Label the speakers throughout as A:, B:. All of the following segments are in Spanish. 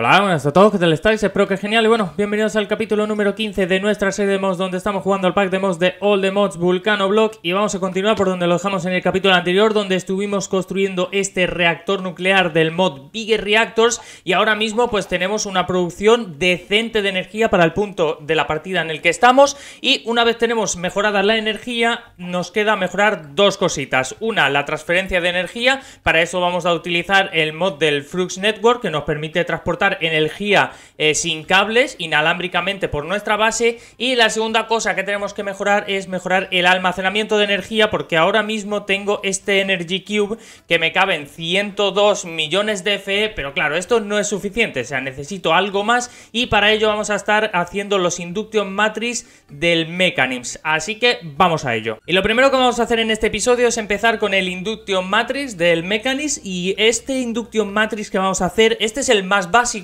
A: Hola, buenas a todos, ¿qué tal estáis? Espero que genial y bueno, bienvenidos al capítulo número 15 de nuestra serie de mods donde estamos jugando al pack de mods de All the Mods Vulcano Block y vamos a continuar por donde lo dejamos en el capítulo anterior donde estuvimos construyendo este reactor nuclear del mod Bigger Reactors y ahora mismo pues tenemos una producción decente de energía para el punto de la partida en el que estamos y una vez tenemos mejorada la energía nos queda mejorar dos cositas. Una, la transferencia de energía, para eso vamos a utilizar el mod del Flux Network que nos permite transportar energía eh, sin cables, inalámbricamente por nuestra base. Y la segunda cosa que tenemos que mejorar es mejorar el almacenamiento de energía, porque ahora mismo tengo este Energy Cube que me caben 102 millones de FE, pero claro, esto no es suficiente, o sea, necesito algo más y para ello vamos a estar haciendo los Induction Matrix del Mechanis así que vamos a ello. Y lo primero que vamos a hacer en este episodio es empezar con el Induction Matrix del Mechanis y este Induction Matrix que vamos a hacer, este es el más básico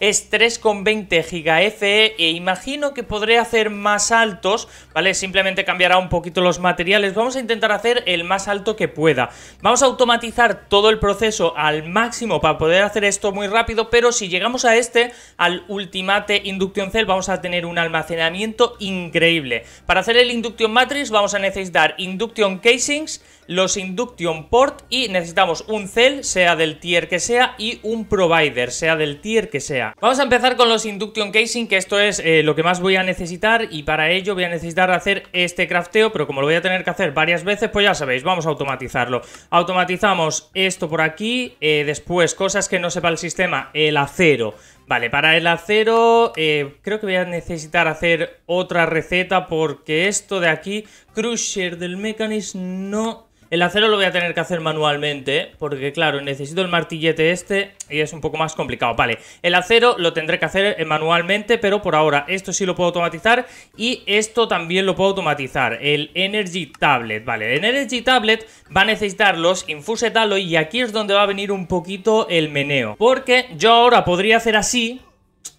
A: es 3,20 GHz e imagino que podré hacer más altos, ¿vale? Simplemente cambiará un poquito los materiales. Vamos a intentar hacer el más alto que pueda. Vamos a automatizar todo el proceso al máximo para poder hacer esto muy rápido, pero si llegamos a este, al Ultimate Induction Cell, vamos a tener un almacenamiento increíble. Para hacer el Induction Matrix vamos a necesitar Induction Casings, los Induction Port y necesitamos un cell, sea del tier que sea, y un provider, sea del tier que sea. Vamos a empezar con los Induction Casing, que esto es eh, lo que más voy a necesitar y para ello voy a necesitar hacer este crafteo, pero como lo voy a tener que hacer varias veces, pues ya sabéis, vamos a automatizarlo. Automatizamos esto por aquí, eh, después cosas que no sepa el sistema, el acero. Vale, para el acero eh, creo que voy a necesitar hacer otra receta porque esto de aquí, Crusher del Mechanism, no el acero lo voy a tener que hacer manualmente, porque claro, necesito el martillete este y es un poco más complicado. Vale, el acero lo tendré que hacer eh, manualmente, pero por ahora esto sí lo puedo automatizar y esto también lo puedo automatizar. El Energy Tablet, vale, el Energy Tablet va a necesitar los Infusetalo y aquí es donde va a venir un poquito el meneo. Porque yo ahora podría hacer así,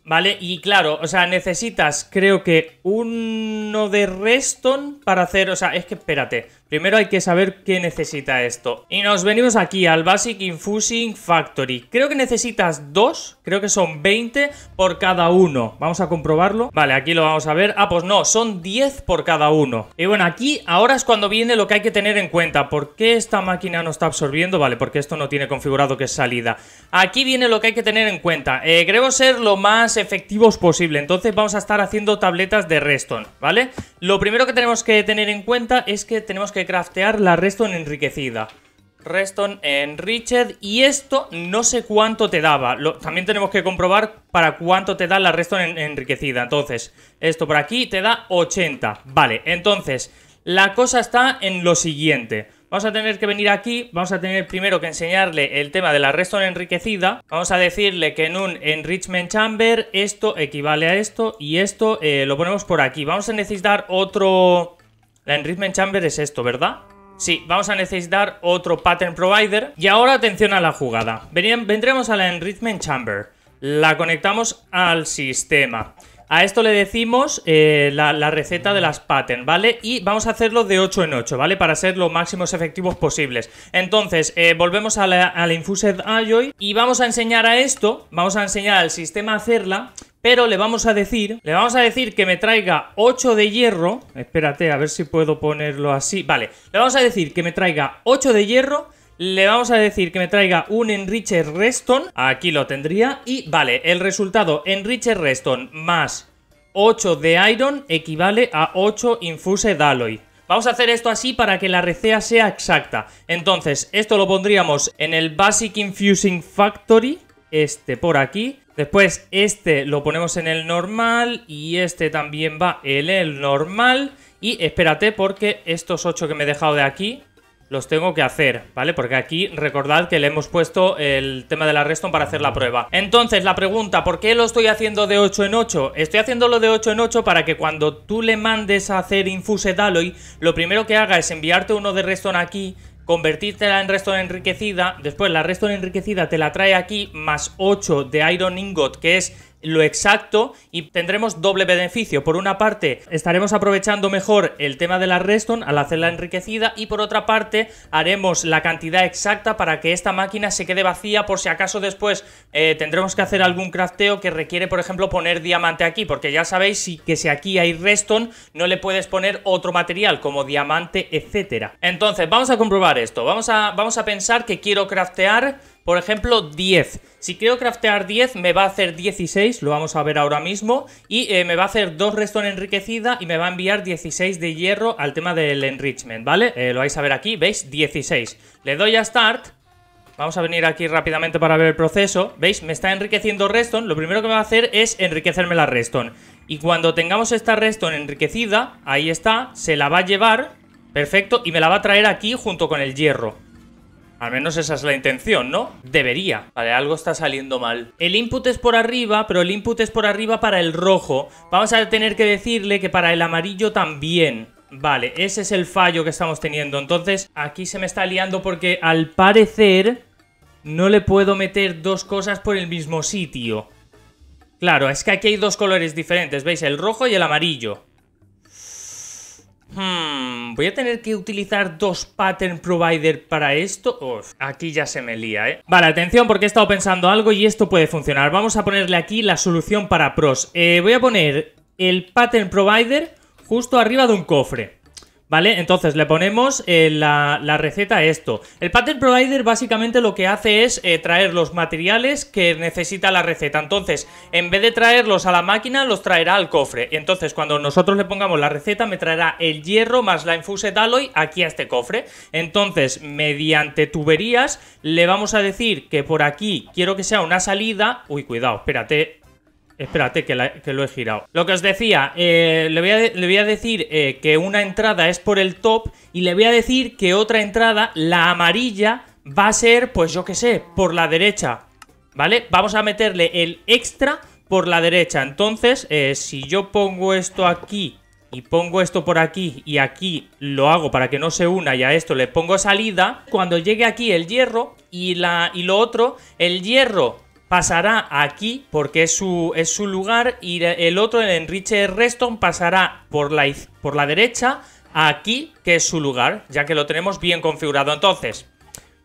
A: ¿Vale? Y claro, o sea, necesitas, creo que uno de Reston para hacer, o sea, es que espérate, Primero hay que saber qué necesita esto. Y nos venimos aquí al Basic Infusing Factory. Creo que necesitas dos, creo que son 20 por cada uno. Vamos a comprobarlo. Vale, aquí lo vamos a ver. Ah, pues no, son 10 por cada uno. Y bueno, aquí ahora es cuando viene lo que hay que tener en cuenta. ¿Por qué esta máquina no está absorbiendo? Vale, porque esto no tiene configurado que es salida. Aquí viene lo que hay que tener en cuenta. Eh, queremos ser lo más efectivos posible. Entonces vamos a estar haciendo tabletas de Reston, ¿vale? Lo primero que tenemos que tener en cuenta es que tenemos que craftear la Redstone enriquecida. Reston Enriched y esto no sé cuánto te daba. Lo, también tenemos que comprobar para cuánto te da la Redstone enriquecida. Entonces, esto por aquí te da 80. Vale, entonces, la cosa está en lo siguiente. Vamos a tener que venir aquí, vamos a tener primero que enseñarle el tema de la redstone enriquecida. Vamos a decirle que en un enrichment chamber esto equivale a esto y esto eh, lo ponemos por aquí. Vamos a necesitar otro la Enrichment Chamber es esto, ¿verdad? Sí, vamos a necesitar otro Pattern Provider. Y ahora atención a la jugada. Vendremos a la Enrichment Chamber. La conectamos al sistema. A esto le decimos eh, la, receta de las Pattern, ¿vale? Y vamos a hacerlo de 8 en 8, ¿vale? Para ser lo máximos efectivos posibles. Entonces, eh, volvemos a la, Infused Alloy y vamos a enseñar a esto, vamos a enseñar al sistema a hacerla pero le vamos a decir, le vamos a decir que me traiga 8 de hierro. Espérate, a ver si puedo ponerlo así. Vale, le vamos a decir que me traiga 8 de hierro. Le vamos a decir que me traiga un Enricher Reston. Aquí lo tendría. Y vale, el resultado Enricher Reston más 8 de Iron equivale a 8 infuse Alloy. Vamos a hacer esto así para que la recea sea exacta. Entonces, esto lo pondríamos en el Basic Infusing Factory. Este por aquí. Después este lo ponemos en el normal y este también va en el normal. Y espérate porque estos 8 que me he dejado de aquí los tengo que hacer, ¿vale? Porque aquí recordad que le hemos puesto el tema de la redstone para hacer la prueba. Entonces, la pregunta, ¿por qué lo estoy haciendo de 8 en 8? Estoy haciéndolo de 8 en 8 para que cuando tú le mandes a hacer infuse Alloy, lo primero que haga es enviarte uno de redstone aquí convertírtela en Resto enriquecida, después la Resto enriquecida te la trae aquí, más 8 de iron ingot, que es lo exacto y tendremos doble beneficio. Por una parte, estaremos aprovechando mejor el tema de la redstone al hacerla enriquecida y por otra parte, haremos la cantidad exacta para que esta máquina se quede vacía por si acaso después eh, tendremos que hacer algún crafteo que requiere, por ejemplo, poner diamante aquí, porque ya sabéis que si aquí hay reston no le puedes poner otro material como diamante, etcétera. Entonces, vamos a comprobar esto. Vamos a, vamos a pensar que quiero craftear por ejemplo, 10. Si quiero craftear 10, me va a hacer 16, lo vamos a ver ahora mismo, y eh, me va a hacer 2 reston enriquecida y me va a enviar 16 de hierro al tema del enrichment, ¿vale? Eh, lo vais a ver aquí, ¿veis? 16. Le doy a Start, Vamos a venir aquí rápidamente para ver el proceso. ¿Veis? Me está enriqueciendo Reston. Lo primero que me va a hacer es enriquecerme la Reston. Y cuando tengamos esta Reston enriquecida, ahí está, se la va a llevar, perfecto, y me la va a traer aquí junto con el hierro. Al menos esa es la intención, ¿no? Debería. Vale, algo está saliendo mal. El input es por arriba, pero el input es por arriba para el rojo. Vamos a tener que decirle que para el amarillo también. Vale, ese es el fallo que estamos teniendo. Entonces, aquí se me está liando porque al parecer no le puedo meter dos cosas por el mismo sitio. Claro, es que aquí hay dos colores diferentes, ¿veis? El rojo y el amarillo. Hmm, voy a tener que utilizar dos pattern provider para esto. aquí ya se me lía, ¿eh? Vale, atención porque he estado pensando algo y esto puede funcionar. Vamos a ponerle aquí la solución para pros. Eh, voy a poner el pattern provider justo arriba de un cofre. ¿Vale? Entonces le ponemos eh, la, receta a esto. El Pattern Provider básicamente lo que hace es eh, traer los materiales que necesita la receta. Entonces, en vez de traerlos a la máquina, los traerá al cofre. entonces, cuando nosotros le pongamos la receta, me traerá el hierro más la infused alloy aquí a este cofre. Entonces, mediante tuberías, le vamos a decir que por aquí quiero que sea una salida... Uy, cuidado, espérate, Espérate, que, lo he girado. Lo que os decía, eh, le, voy a decir eh, que una entrada es por el top y le voy a decir que otra entrada, la amarilla, va a ser, pues yo qué sé, por la derecha. ¿Vale? Vamos a meterle el extra por la derecha. Entonces, eh, si yo pongo esto aquí y pongo esto por aquí y aquí lo hago para que no se una y a esto le pongo salida, cuando llegue aquí el hierro y, la, y lo otro, el hierro pasará aquí porque es su, es su lugar y el otro, el Enrique Reston, pasará por la, por la derecha aquí, que es su lugar, ya que lo tenemos bien configurado. Entonces,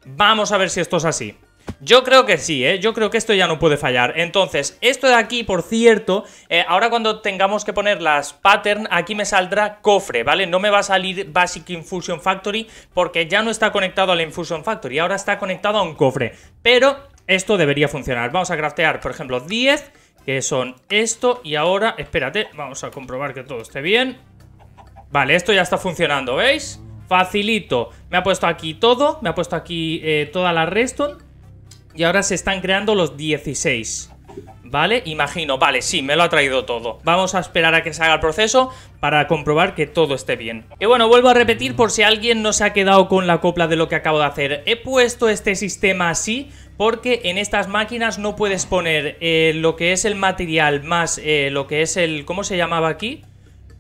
A: vamos a ver si esto es así. Yo creo que sí, ¿eh? Yo creo que esto ya no puede fallar. Entonces, esto de aquí, por cierto, eh, ahora cuando tengamos que poner las pattern, aquí me saldrá cofre, ¿vale? No me va a salir Basic Infusion Factory porque ya no está conectado a la Infusion Factory, ahora está conectado a un cofre. Pero esto debería funcionar. Vamos a craftear, por ejemplo, 10, que son esto. Y ahora, espérate, vamos a comprobar que todo esté bien. Vale, esto ya está funcionando, ¿veis? Facilito. Me ha puesto aquí todo, me ha puesto aquí eh, toda la redstone. Y ahora se están creando los 16. ¿Vale? Imagino, vale, sí, me lo ha traído todo. Vamos a esperar a que se haga el proceso para comprobar que todo esté bien. Y bueno, vuelvo a repetir por si alguien no se ha quedado con la copla de lo que acabo de hacer. He puesto este sistema así porque en estas máquinas no puedes poner eh, lo que es el material más eh, lo que es el... ¿Cómo se llamaba aquí?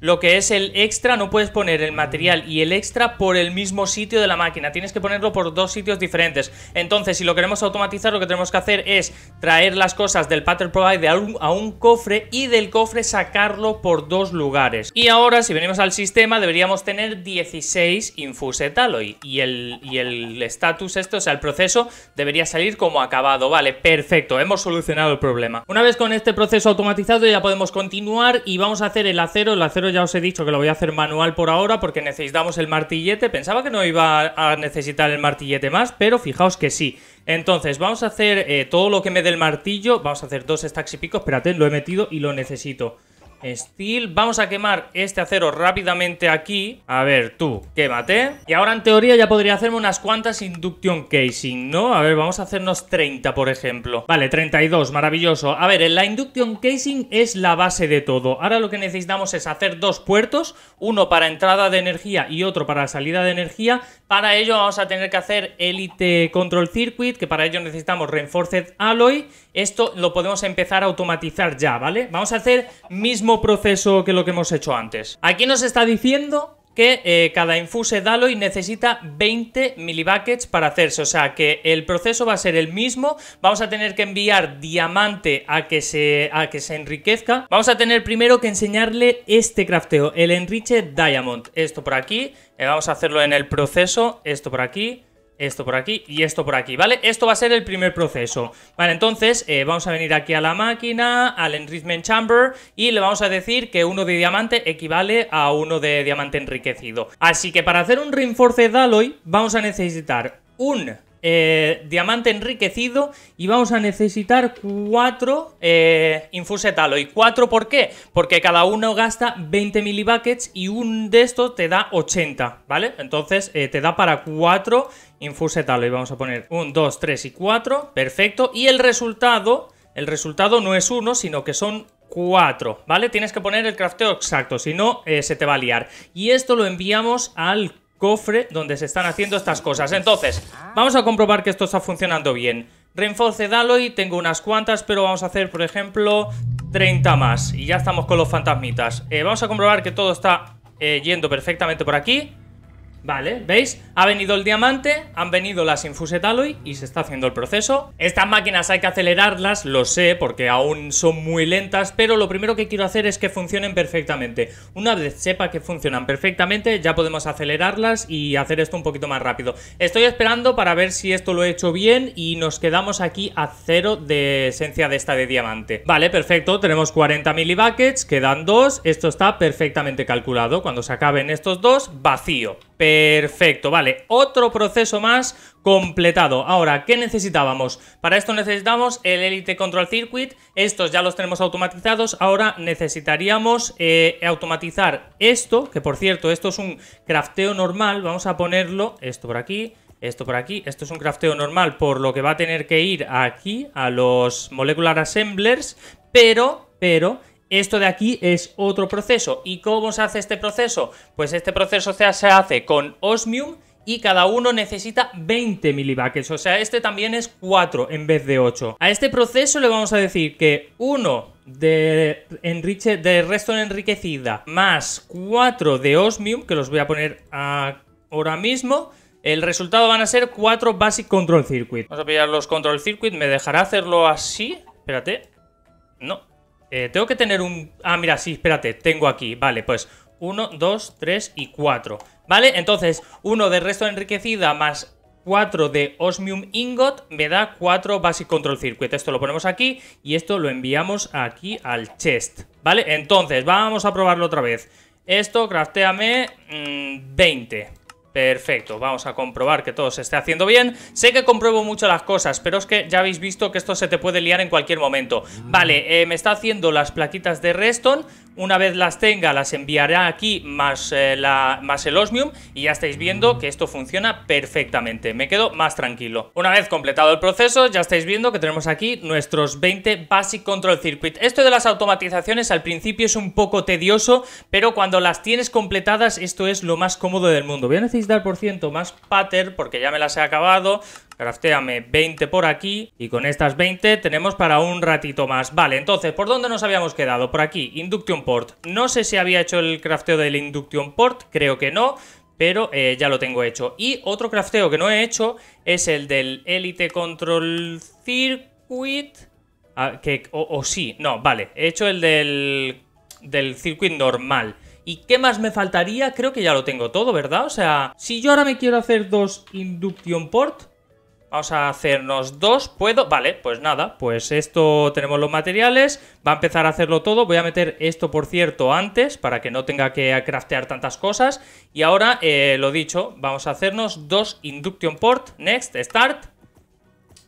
A: lo que es el extra, no puedes poner el material y el extra por el mismo sitio de la máquina, tienes que ponerlo por dos sitios diferentes. Entonces, si lo queremos automatizar, lo que tenemos que hacer es traer las cosas del pattern provider a un, cofre y del cofre sacarlo por dos lugares. Y ahora, si venimos al sistema, deberíamos tener 16 infusetaloid. y el estatus, el esto, o sea, el proceso debería salir como acabado. Vale, perfecto, hemos solucionado el problema. Una vez con este proceso automatizado ya podemos continuar y vamos a hacer el acero, el acero ya os he dicho que lo voy a hacer manual por ahora porque necesitamos el martillete. Pensaba que no iba a necesitar el martillete más, pero fijaos que sí. Entonces, vamos a hacer eh, todo lo que me dé el martillo. Vamos a hacer dos stacks y pico. Espérate, lo he metido y lo necesito. Steel. Vamos a quemar este acero rápidamente aquí. A ver, tú, quémate. Y ahora en teoría ya podría hacerme unas cuantas induction casing, ¿no? A ver, vamos a hacernos 30, por ejemplo. Vale, 32, maravilloso. A ver, la induction casing es la base de todo. Ahora lo que necesitamos es hacer dos puertos, uno para entrada de energía y otro para salida de energía. Para ello vamos a tener que hacer Elite Control Circuit, que para ello necesitamos Reinforced Alloy. Esto lo podemos empezar a automatizar ya, ¿vale? Vamos a hacer mismo proceso que lo que hemos hecho antes. Aquí nos está diciendo que eh, cada infuse Daloy necesita 20 milibuckets para hacerse, o sea que el proceso va a ser el mismo, vamos a tener que enviar diamante a que se, a que se enriquezca, vamos a tener primero que enseñarle este crafteo, el enriche diamond, esto por aquí, eh, vamos a hacerlo en el proceso, esto por aquí, esto por aquí y esto por aquí, ¿vale? Esto va a ser el primer proceso. Vale, entonces eh, vamos a venir aquí a la máquina, al Enrichment Chamber y le vamos a decir que uno de diamante equivale a uno de diamante enriquecido. Así que para hacer un reinforce Alloy vamos a necesitar un eh, diamante enriquecido y vamos a necesitar 4 eh, infuset por qué? Porque cada uno gasta 20 milibuckets y un de estos te da 80, ¿vale? Entonces eh, te da para 4 infuset y Vamos a poner 1, 2, 3 y 4, Perfecto. Y el resultado, el resultado no es uno, sino que son 4, ¿vale? Tienes que poner el crafteo exacto, si no, eh, se te va a liar. Y esto lo enviamos al cofre donde se están haciendo estas cosas. Entonces, vamos a comprobar que esto está funcionando bien. dalo y tengo unas cuantas, pero vamos a hacer, por ejemplo, 30 más. Y ya estamos con los fantasmitas. Eh, vamos a comprobar que todo está eh, yendo perfectamente por aquí. Vale, ¿veis? Ha venido el diamante, han venido las infusetaloy y se está haciendo el proceso. Estas máquinas hay que acelerarlas, lo sé, porque aún son muy lentas, pero lo primero que quiero hacer es que funcionen perfectamente. Una vez sepa que funcionan perfectamente, ya podemos acelerarlas y hacer esto un poquito más rápido. Estoy esperando para ver si esto lo he hecho bien y nos quedamos aquí a cero de esencia de esta de diamante. Vale, perfecto, tenemos 40 milibuckets, quedan dos, esto está perfectamente calculado. Cuando se acaben estos dos, vacío. Perfecto, vale, otro proceso más completado. Ahora, ¿qué necesitábamos? Para esto necesitamos el Elite Control Circuit, estos ya los tenemos automatizados, ahora necesitaríamos eh, automatizar esto, que por cierto, esto es un crafteo normal, vamos a ponerlo, esto por aquí, esto por aquí, esto es un crafteo normal, por lo que va a tener que ir aquí a los Molecular Assemblers, pero, pero, esto de aquí es otro proceso. ¿Y cómo se hace este proceso? Pues este proceso se hace con osmium y cada uno necesita 20 milibaques, o sea, este también es 4 en vez de 8. A este proceso le vamos a decir que 1 de, enrique de resto enriquecida más 4 de osmium, que los voy a poner ahora mismo, el resultado van a ser 4 basic control circuit. Vamos a pillar los control circuit, me dejará hacerlo así, espérate, no, eh, tengo que tener un... Ah, mira, sí, espérate, tengo aquí. Vale, pues 1, 2, 3 y 4. ¿Vale? Entonces, 1 de resto enriquecida más 4 de osmium ingot me da 4 basic control circuit. Esto lo ponemos aquí y esto lo enviamos aquí al chest. ¿Vale? Entonces, vamos a probarlo otra vez. Esto, crafteame 20. Mm, Perfecto, vamos a comprobar que todo se esté haciendo bien. Sé que compruebo mucho las cosas, pero es que ya habéis visto que esto se te puede liar en cualquier momento. Mm. Vale, eh, me está haciendo las plaquitas de Reston. Una vez las tenga, las enviará aquí más, eh, la, más el Osmium y ya estáis viendo que esto funciona perfectamente. Me quedo más tranquilo. Una vez completado el proceso, ya estáis viendo que tenemos aquí nuestros 20 Basic Control Circuit. Esto de las automatizaciones al principio es un poco tedioso, pero cuando las tienes completadas esto es lo más cómodo del mundo. Voy a necesitar, por ciento, más pattern porque ya me las he acabado. Crafteame 20 por aquí y con estas 20 tenemos para un ratito más. Vale, entonces, ¿por dónde nos habíamos quedado? Por aquí, Induction Port. No sé si había hecho el crafteo del Induction Port, creo que no, pero eh, ya lo tengo hecho. Y otro crafteo que no he hecho es el del Elite Control Circuit... Ah, o, sí, no, vale, he hecho el del, del circuit normal. ¿Y qué más me faltaría? Creo que ya lo tengo todo, ¿verdad? O sea, si yo ahora me quiero hacer dos Induction Port, Vamos a hacernos dos, ¿puedo? Vale, pues nada, pues esto tenemos los materiales, va a empezar a hacerlo todo, voy a meter esto por cierto antes para que no tenga que craftear tantas cosas y ahora, eh, lo dicho, vamos a hacernos dos induction port, next, start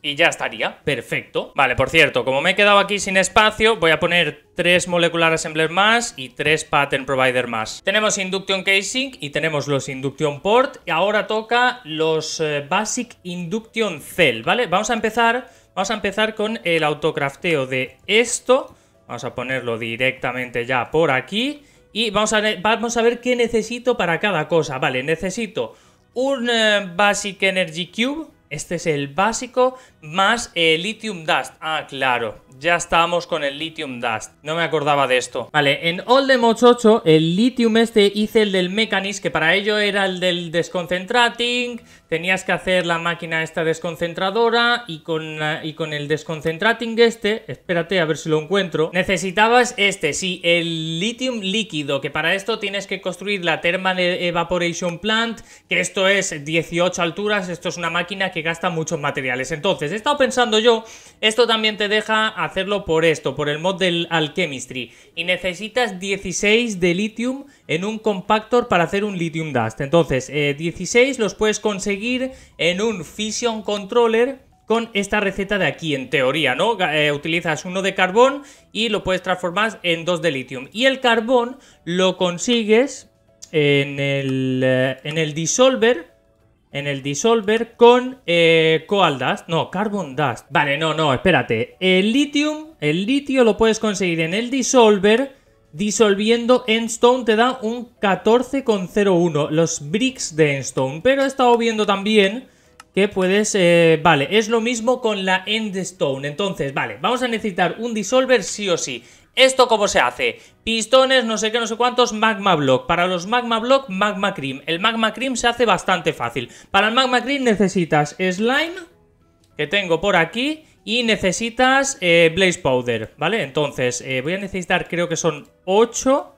A: y ya estaría. Perfecto. Vale, por cierto, como me he quedado aquí sin espacio, voy a poner tres Molecular Assembler más y tres Pattern Provider más. Tenemos Induction Casing y tenemos los Induction Port. Y ahora toca los eh, Basic Induction Cell, ¿vale? Vamos a empezar, vamos a empezar con el autocrafteo de esto. Vamos a ponerlo directamente ya por aquí. Y vamos a, vamos a ver qué necesito para cada cosa. Vale, necesito un eh, Basic Energy Cube este es el básico más el Lithium Dust. Ah, claro ya estábamos con el Lithium Dust. No me acordaba de esto. Vale, en All Mods 8, el Lithium este hice el del Mechanis. que para ello era el del Desconcentrating. Tenías que hacer la máquina esta desconcentradora y con, y con el Desconcentrating este, espérate a ver si lo encuentro, necesitabas este, sí, el Lithium líquido, que para esto tienes que construir la Thermal Evaporation Plant, que esto es 18 alturas, esto es una máquina que gasta muchos materiales. Entonces, he estado pensando yo, esto también te deja hacerlo por esto, por el mod del Alchemistry. Y necesitas 16 de litium en un compactor para hacer un litium dust. Entonces, 16 eh, los puedes conseguir en un fission controller con esta receta de aquí, en teoría, ¿no? Eh, utilizas uno de carbón y lo puedes transformar en dos de litium. Y el carbón lo consigues en el, eh, en el disolver en el disolver con eh, Coal Dust. No, Carbon Dust. Vale, no, no, espérate. El litium, el litio lo puedes conseguir en el disolver, Disolviendo Endstone te da un 14,01. Los bricks de Endstone. Pero he estado viendo también que puedes... Eh, vale, es lo mismo con la Endstone. Entonces, vale, vamos a necesitar un disolver sí o sí. ¿Esto cómo se hace? Pistones, no sé qué, no sé cuántos, Magma Block. Para los Magma Block, Magma Cream. El Magma Cream se hace bastante fácil. Para el Magma Cream necesitas Slime, que tengo por aquí, y necesitas eh, Blaze Powder, ¿vale? Entonces, eh, voy a necesitar, creo que son 8...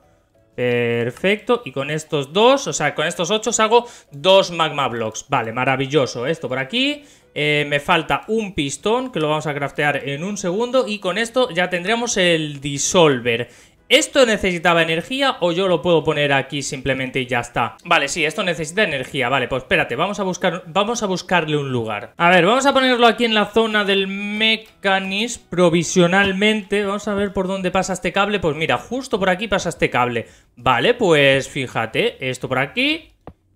A: Perfecto, y con estos dos, o sea, con estos ocho hago dos magma blocks Vale, maravilloso, esto por aquí eh, me falta un pistón, que lo vamos a craftear en un segundo. Y con esto ya tendremos el disolver. ¿Esto necesitaba energía o yo lo puedo poner aquí simplemente y ya está? Vale, sí, esto necesita energía. Vale, pues espérate, vamos a buscar, vamos a buscarle un lugar. A ver, vamos a ponerlo aquí en la zona del mecanismo provisionalmente. Vamos a ver por dónde pasa este cable. Pues mira, justo por aquí pasa este cable. Vale, pues fíjate, esto por aquí,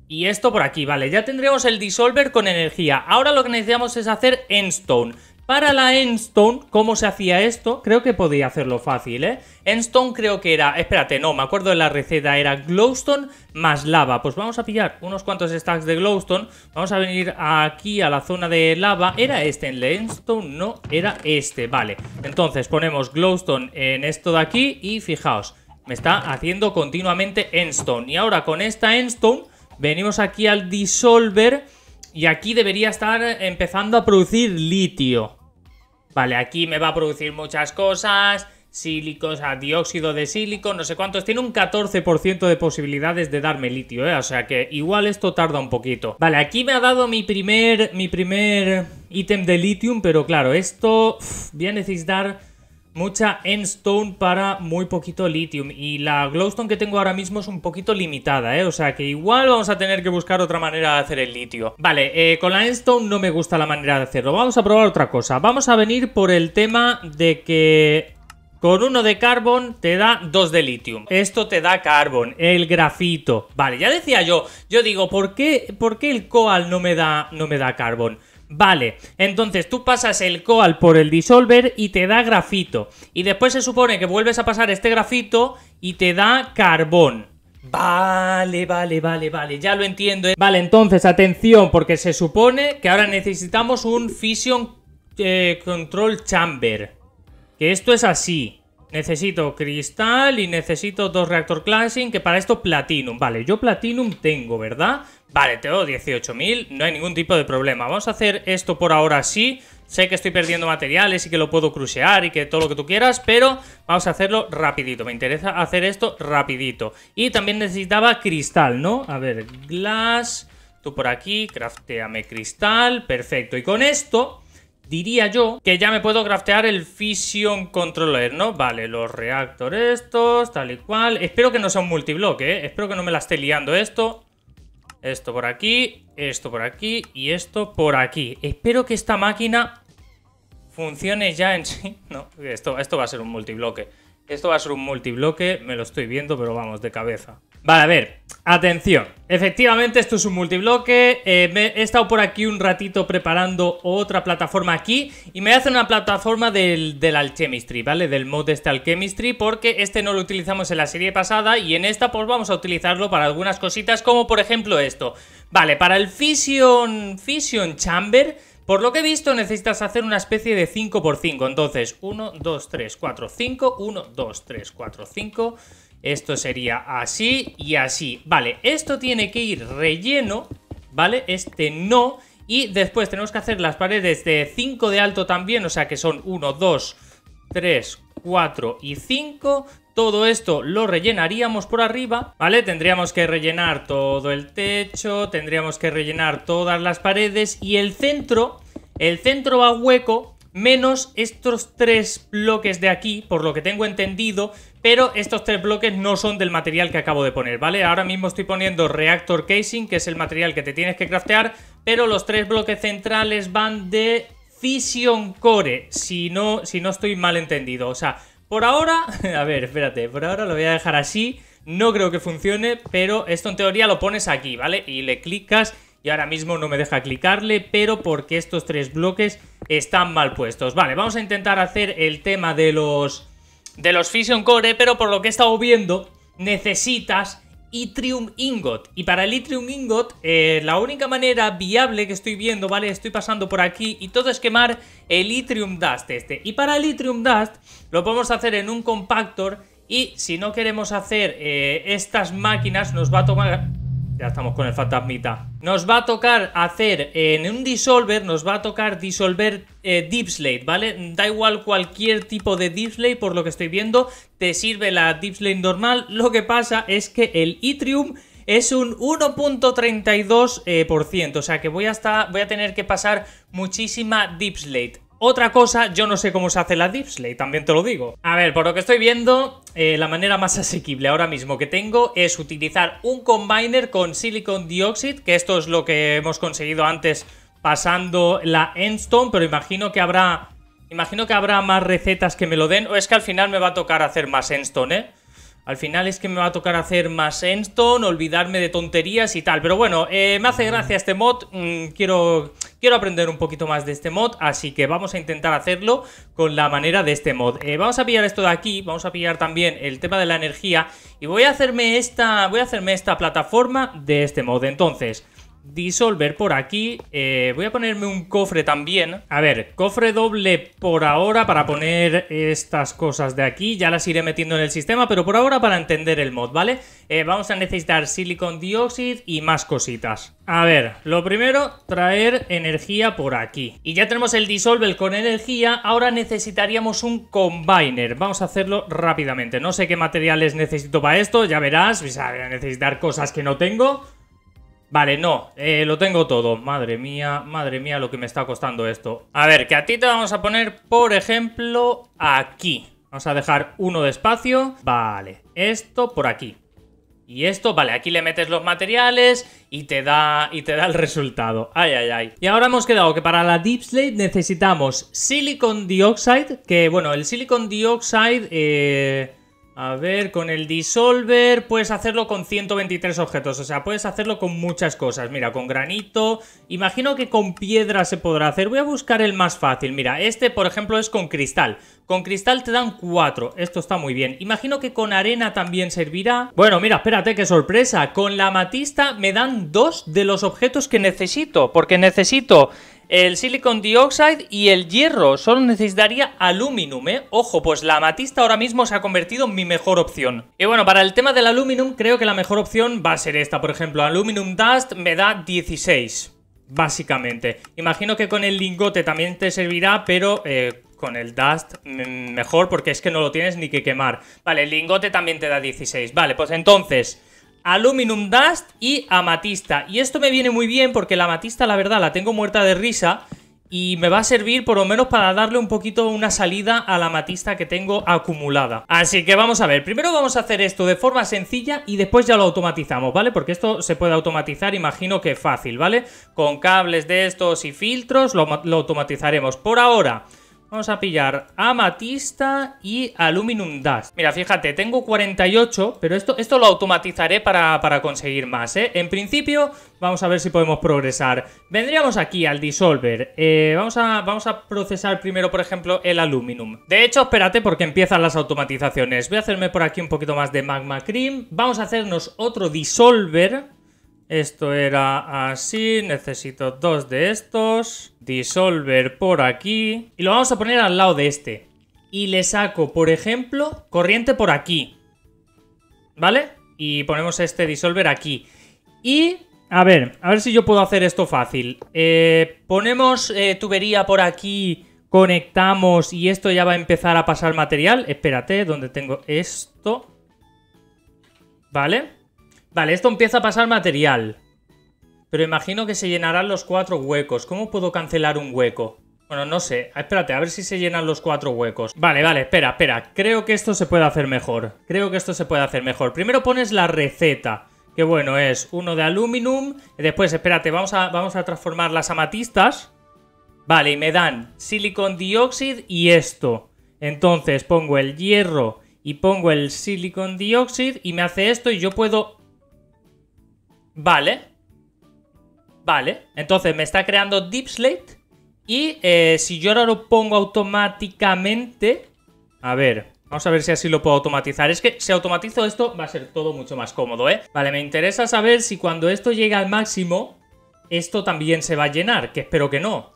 A: y esto por aquí, vale, ya tendremos el Disolver con energía. Ahora lo que necesitamos es hacer Endstone. Para la Endstone, ¿cómo se hacía esto? Creo que podía hacerlo fácil, ¿eh? Endstone creo que era... Espérate, no, me acuerdo de la receta. Era glowstone más lava. Pues vamos a pillar unos cuantos stacks de glowstone. Vamos a venir aquí a la zona de lava. ¿Era este en la Endstone? No, era este. Vale, entonces ponemos glowstone en esto de aquí y fijaos, me está haciendo continuamente Endstone. Y ahora con esta Endstone Venimos aquí al disolver y aquí debería estar empezando a producir litio. Vale, aquí me va a producir muchas cosas, sílicos, dióxido de sílico, no sé cuántos. Tiene un 14% de posibilidades de darme litio, ¿eh? O sea que igual esto tarda un poquito. Vale, aquí me ha dado mi primer mi primer ítem de litio, pero claro, esto voy a necesitar mucha enstone para muy poquito lithium. Y la glowstone que tengo ahora mismo es un poquito limitada, ¿eh? O sea que igual vamos a tener que buscar otra manera de hacer el litio. Vale, eh, con la endstone no me gusta la manera de hacerlo. Vamos a probar otra cosa. Vamos a venir por el tema de que... Con uno de carbón te da dos de litium. Esto te da carbón, el grafito. Vale, ya decía yo, yo digo, ¿por qué, el coal no me da, no me da carbón? Vale, entonces tú pasas el coal por el disolver y te da grafito. Y después se supone que vuelves a pasar este grafito y te da carbón. Vale, vale, vale, vale, ya lo entiendo. ¿eh? Vale, entonces atención, porque se supone que ahora necesitamos un Fission eh, Control Chamber. Que esto es así. Necesito cristal y necesito dos reactor clashing, que para esto platinum. Vale, yo platinum tengo, ¿verdad? Vale, tengo 18.000, no hay ningún tipo de problema. Vamos a hacer esto por ahora sí. Sé que estoy perdiendo materiales y que lo puedo crucear y que todo lo que tú quieras, pero vamos a hacerlo rapidito. Me interesa hacer esto rapidito. Y también necesitaba cristal, ¿no? A ver, glass... Tú por aquí, crafteame cristal, perfecto. Y con esto diría yo que ya me puedo craftear el Fission Controller, ¿no? Vale, los reactores estos, tal y cual. Espero que no sea un multibloque, ¿eh? Espero que no me la esté liando esto. Esto por aquí, esto por aquí y esto por aquí. Espero que esta máquina funcione ya en sí. No, esto, esto va a ser un multibloque. Esto va a ser un multibloque, me lo estoy viendo, pero vamos, de cabeza. Vale, a ver, Atención, efectivamente esto es un multibloque, eh, he estado por aquí un ratito preparando otra plataforma aquí y me hacer una plataforma del, del Alchemistry, ¿vale? Del mod este Alchemistry porque este no lo utilizamos en la serie pasada y en esta pues vamos a utilizarlo para algunas cositas como por ejemplo esto. Vale, para el Fission Chamber por lo que he visto necesitas hacer una especie de 5x5, entonces 1, 2, 3, 4, 5, 1, 2, 3, 4, 5... Esto sería así y así. Vale, esto tiene que ir relleno, ¿vale? Este no. Y después tenemos que hacer las paredes de 5 de alto también, o sea que son 1, 2, 3, 4 y 5. Todo esto lo rellenaríamos por arriba, ¿vale? Tendríamos que rellenar todo el techo, tendríamos que rellenar todas las paredes y el centro, el centro va hueco menos estos tres bloques de aquí, por lo que tengo entendido, pero estos tres bloques no son del material que acabo de poner, ¿vale? Ahora mismo estoy poniendo Reactor Casing, que es el material que te tienes que craftear, pero los tres bloques centrales van de Fission Core, si no, si no estoy mal entendido. O sea, por ahora, a ver, espérate, por ahora lo voy a dejar así, no creo que funcione, pero esto en teoría lo pones aquí, ¿vale? Y le clicas y ahora mismo no me deja clicarle, pero porque estos tres bloques están mal puestos. Vale, vamos a intentar hacer el tema de los de los Fission Core, pero por lo que he estado viendo, necesitas Itrium Ingot. Y para el Itrium Ingot, eh, la única manera viable que estoy viendo, ¿vale? Estoy pasando por aquí y todo es quemar el Itrium Dust este. Y para el Yttrium Dust lo podemos hacer en un compactor y si no queremos hacer eh, estas máquinas nos va a tomar ya estamos con el fantasmita. Nos va a tocar hacer en un disolver, nos va a tocar disolver deepslate, eh, Deep ¿vale? Da igual cualquier tipo de Deep por lo que estoy viendo, te sirve la Deep normal. Lo que pasa es que el Itrium es un 1.32%, eh, o sea que voy, voy a tener que pasar muchísima Deep Slate. Otra cosa, yo no sé cómo se hace la Dipsley, también te lo digo. A ver, por lo que estoy viendo, eh, la manera más asequible ahora mismo que tengo es utilizar un combiner con silicon dioxide, que esto es lo que hemos conseguido antes pasando la endstone, pero imagino que habrá imagino que habrá más recetas que me lo den, o es que al final me va a tocar hacer más endstone, ¿eh? Al final es que me va a tocar hacer más Endstone, olvidarme de tonterías y tal. Pero bueno, eh, me hace gracia este mod. Mm, quiero, quiero aprender un poquito más de este mod, así que vamos a intentar hacerlo con la manera de este mod. Eh, vamos a pillar esto de aquí, vamos a pillar también el tema de la energía y voy a hacerme esta, voy a hacerme esta plataforma de este mod. Entonces disolver por aquí. Eh, voy a ponerme un cofre también. A ver, cofre doble por ahora para poner estas cosas de aquí. Ya las iré metiendo en el sistema, pero por ahora para entender el mod, ¿vale? Eh, vamos a necesitar silicon dióxido y más cositas. A ver, lo primero, traer energía por aquí. Y ya tenemos el disolver con energía. Ahora necesitaríamos un combiner. Vamos a hacerlo rápidamente. No sé qué materiales necesito para esto, ya verás. voy a necesitar cosas que no tengo. Vale, no, eh, lo tengo todo. Madre mía, madre mía lo que me está costando esto. A ver, que a ti te vamos a poner, por ejemplo, aquí. Vamos a dejar uno de espacio. Vale, esto por aquí. Y esto, vale, aquí le metes los materiales y te da y te da el resultado. Ay, ay, ay. Y ahora hemos quedado que para la Deep Slate necesitamos Silicon Dioxide, que bueno, el Silicon Dioxide... Eh a ver, con el disolver puedes hacerlo con 123 objetos, o sea, puedes hacerlo con muchas cosas. Mira, con granito, imagino que con piedra se podrá hacer. Voy a buscar el más fácil, mira, este por ejemplo es con cristal. Con cristal te dan 4, esto está muy bien. Imagino que con arena también servirá. Bueno, mira, espérate, qué sorpresa. Con la matista me dan 2 de los objetos que necesito, porque necesito el silicon dioxide y el hierro. Solo necesitaría aluminum, ¿eh? Ojo, pues la amatista ahora mismo se ha convertido en mi mejor opción. Y bueno, para el tema del aluminum, creo que la mejor opción va a ser esta. Por ejemplo, aluminum dust me da 16, básicamente. Imagino que con el lingote también te servirá, pero... Eh, con el dust mm, mejor porque es que no lo tienes ni que quemar Vale, el lingote también te da 16 Vale, pues entonces Aluminum Dust y Amatista. Y esto me viene muy bien porque la amatista, la verdad, la tengo muerta de risa y me va a servir por lo menos para darle un poquito una salida a la amatista que tengo acumulada. Así que vamos a ver, primero vamos a hacer esto de forma sencilla y después ya lo automatizamos, ¿vale? Porque esto se puede automatizar, imagino que fácil, ¿vale? Con cables de estos y filtros lo, lo automatizaremos. Por ahora... Vamos a pillar amatista y aluminum dust. Mira, fíjate, tengo 48, pero esto, esto lo automatizaré para, conseguir más, ¿eh? En principio, vamos a ver si podemos progresar. Vendríamos aquí al disolver. Eh, vamos, a, vamos a procesar primero, por ejemplo, el aluminum. De hecho, espérate porque empiezan las automatizaciones. Voy a hacerme por aquí un poquito más de magma cream. Vamos a hacernos otro disolver esto era así, necesito dos de estos, disolver por aquí y lo vamos a poner al lado de este. Y le saco, por ejemplo, corriente por aquí. ¿Vale? Y ponemos este disolver aquí. Y, a ver, a ver si yo puedo hacer esto fácil. Eh, ponemos eh, tubería por aquí, conectamos y esto ya va a empezar a pasar material. Espérate, ¿dónde tengo esto? ¿Vale? Vale, esto empieza a pasar material. Pero imagino que se llenarán los cuatro huecos. ¿Cómo puedo cancelar un hueco? Bueno, no sé. Ah, espérate, a ver si se llenan los cuatro huecos. Vale, vale, espera, espera. Creo que esto se puede hacer mejor. Creo que esto se puede hacer mejor. Primero pones la receta. Que bueno, es uno de aluminum. Después, espérate, vamos a, vamos a transformar las amatistas. Vale, y me dan silicon dióxido y esto. Entonces pongo el hierro y pongo el silicon dióxido y me hace esto y yo puedo Vale. Vale. Entonces me está creando Deep Slate. Y eh, si yo ahora lo pongo automáticamente... A ver, vamos a ver si así lo puedo automatizar. Es que si automatizo esto va a ser todo mucho más cómodo, ¿eh? Vale, me interesa saber si cuando esto llega al máximo, esto también se va a llenar, que espero que no.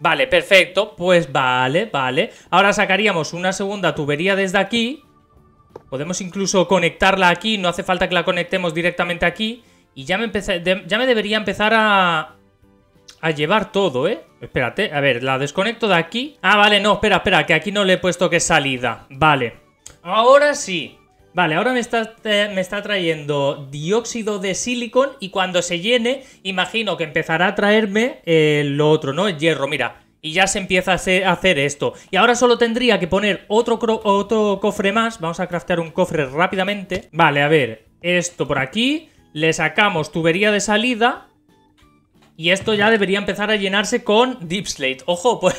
A: Vale, perfecto. Pues vale, vale. Ahora sacaríamos una segunda tubería desde aquí Podemos incluso conectarla aquí, no hace falta que la conectemos directamente aquí. Y ya me, empecé, ya me debería empezar a, llevar todo, ¿eh? Espérate, a ver, la desconecto de aquí. Ah, vale, no, espera, espera, que aquí no le he puesto que salida. Vale. Ahora sí. Vale, ahora me está, trayendo dióxido de silicon y cuando se llene, imagino que empezará a traerme eh, lo otro, ¿no? El hierro, mira. Y ya se empieza a hacer esto. Y ahora solo tendría que poner otro, cofre más. Vamos a craftear un cofre rápidamente. Vale, a ver. Esto por aquí. Le sacamos tubería de salida. Y esto ya debería empezar a llenarse con Deep Slate. Ojo, pues,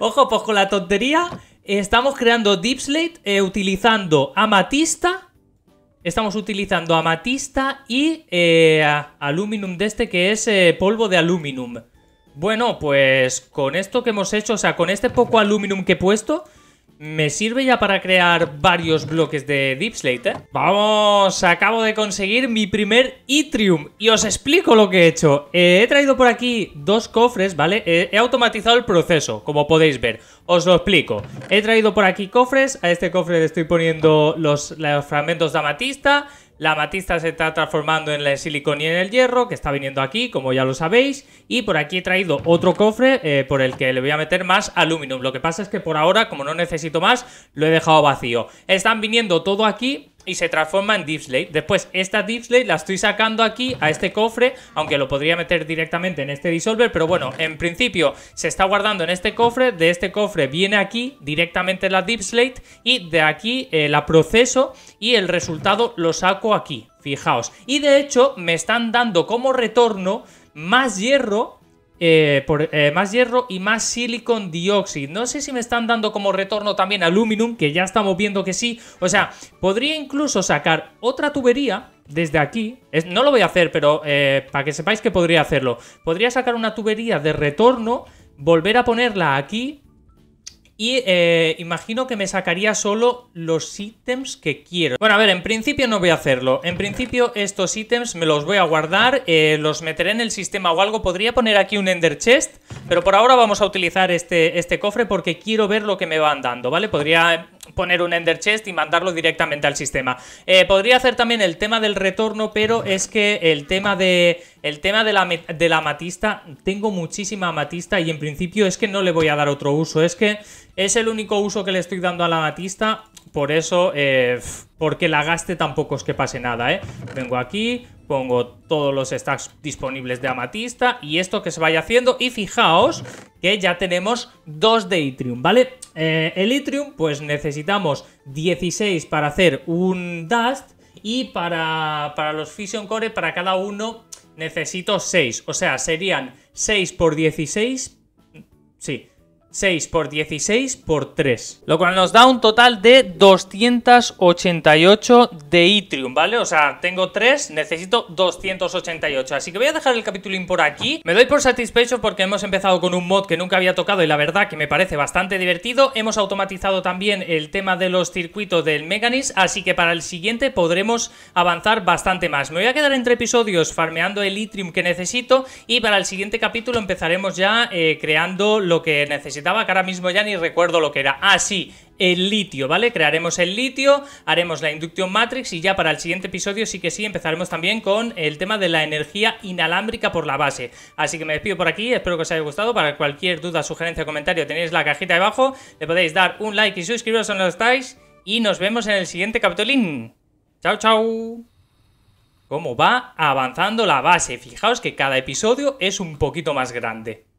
A: ojo, pues con la tontería. Estamos creando Deep Slate eh, utilizando amatista. Estamos utilizando amatista y eh, aluminum de este que es eh, polvo de aluminum. Bueno, pues con esto que hemos hecho, o sea, con este poco aluminum que he puesto, me sirve ya para crear varios bloques de Deep Slate, ¿eh? Vamos, acabo de conseguir mi primer Itrium y os explico lo que he hecho. Eh, he traído por aquí dos cofres, ¿vale? Eh, he automatizado el proceso, como podéis ver. Os lo explico. He traído por aquí cofres, a este cofre le estoy poniendo los, los fragmentos de amatista... La matista se está transformando en el silicón y en el hierro, que está viniendo aquí, como ya lo sabéis. Y por aquí he traído otro cofre eh, por el que le voy a meter más aluminio Lo que pasa es que por ahora, como no necesito más, lo he dejado vacío. Están viniendo todo aquí y se transforma en Deep Slate. Después, esta Deep Slate la estoy sacando aquí a este cofre, aunque lo podría meter directamente en este Disolver, pero bueno, en principio se está guardando en este cofre, de este cofre viene aquí directamente la Deep Slate y de aquí eh, la proceso y el resultado lo saco aquí, fijaos. Y de hecho me están dando como retorno más hierro eh, por eh, más hierro y más silicon dióxido. No sé si me están dando como retorno también aluminum, que ya estamos viendo que sí. O sea, podría incluso sacar otra tubería desde aquí. no lo voy a hacer, pero eh, para que sepáis que podría hacerlo. Podría sacar una tubería de retorno, volver a ponerla aquí y eh, imagino que me sacaría solo los ítems que quiero. Bueno, a ver, en principio no voy a hacerlo. En principio estos ítems me los voy a guardar, eh, los meteré en el sistema o algo. Podría poner aquí un Ender Chest, pero por ahora vamos a utilizar este, este cofre porque quiero ver lo que me van dando, ¿vale? Podría poner un Ender Chest y mandarlo directamente al sistema. Eh, podría hacer también el tema del retorno, pero es que el tema de el tema de la, de tengo muchísima amatista y en principio es que no le voy a dar otro uso, es que es el único uso que le estoy dando a la amatista, por eso, eh, porque la gaste tampoco es que pase nada, ¿eh? Vengo aquí, pongo todos los stacks disponibles de amatista y esto que se vaya haciendo. Y fijaos que ya tenemos dos de Itrium, ¿vale? Eh, el Itrium, pues necesitamos 16 para hacer un Dust y para, para los Fission Core, para cada uno necesito 6. O sea, serían 6 por 16. Sí, 6 por 16 por 3. Lo cual nos da un total de 288 de Itrium, ¿vale? O sea, tengo 3, necesito 288. Así que voy a dejar el capítulo por aquí. Me doy por satisfecho porque hemos empezado con un mod que nunca había tocado y la verdad que me parece bastante divertido. Hemos automatizado también el tema de los circuitos del Meganis, así que para el siguiente podremos avanzar bastante más. Me voy a quedar entre episodios farmeando el Itrium que necesito y para el siguiente capítulo empezaremos ya eh, creando lo que necesito que ahora mismo ya ni recuerdo lo que era. así ah, el litio, ¿vale? Crearemos el litio, haremos la inducción matrix y ya para el siguiente episodio sí que sí empezaremos también con el tema de la energía inalámbrica por la base. Así que me despido por aquí, espero que os haya gustado. Para cualquier duda, sugerencia o comentario tenéis la cajita de abajo le podéis dar un like y suscribiros si no lo estáis y nos vemos en el siguiente capitolín. Chao, chao. Cómo va avanzando la base. Fijaos que cada episodio es un poquito más grande.